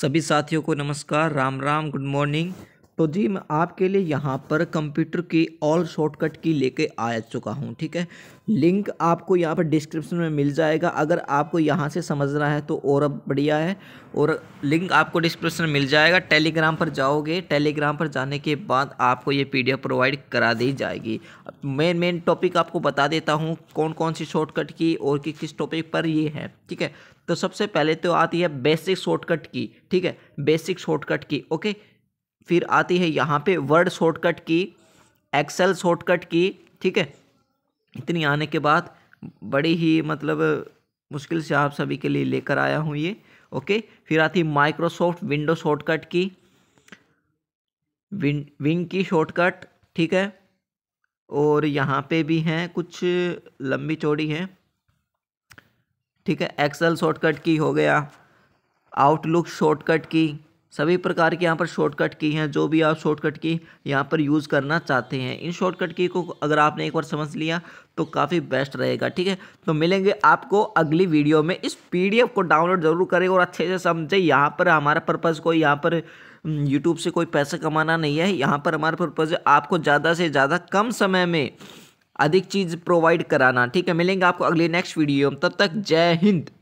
सभी साथियों को नमस्कार राम राम गुड मॉर्निंग तो जी मैं आपके लिए यहाँ पर कंप्यूटर की ऑल शॉर्टकट की लेके आ चुका हूँ ठीक है लिंक आपको यहाँ पर डिस्क्रिप्शन में मिल जाएगा अगर आपको यहाँ से समझना है तो और अब बढ़िया है और लिंक आपको डिस्क्रिप्शन में मिल जाएगा टेलीग्राम पर जाओगे टेलीग्राम पर जाने के बाद आपको ये पी प्रोवाइड करा दी जाएगी मेन मेन टॉपिक आपको बता देता हूँ कौन कौन सी शॉर्टकट की और कि किस टॉपिक पर ये है ठीक है तो सबसे पहले तो आती है बेसिक शॉर्टकट की ठीक है बेसिक शॉर्टकट की ओके फिर आती है यहाँ पे Word shortcut key Excel shortcut key ठीक है इतनी आने के बाद बड़ी ही मतलब मुश्किल से आप सभी के लिए लेकर आया हूँ ये ओके फिर आती है Microsoft window shortcut key win विंग की शॉर्टकट ठीक है और यहाँ पे भी हैं कुछ लंबी चौड़ी हैं ठीक है एक्सेल शॉर्टकट की हो गया आउटलुक शॉर्टकट की सभी प्रकार के यहाँ पर शॉर्टकट की हैं जो भी आप शॉर्टकट की यहाँ पर यूज़ करना चाहते हैं इन शॉर्टकट की को अगर आपने एक बार समझ लिया तो काफ़ी बेस्ट रहेगा ठीक है तो मिलेंगे आपको अगली वीडियो में इस पीडीएफ को डाउनलोड ज़रूर करें और अच्छे से समझें यहाँ पर हमारा पर्पज़ कोई यहाँ पर यूट्यूब हम्म, से कोई पैसा कमाना नहीं है यहाँ पर हमारा पर्पज़ आपको ज़्यादा से ज़्यादा कम समय में अधिक चीज़ प्रोवाइड कराना ठीक है मिलेंगे आपको अगले नेक्स्ट वीडियो में तब तक जय हिंद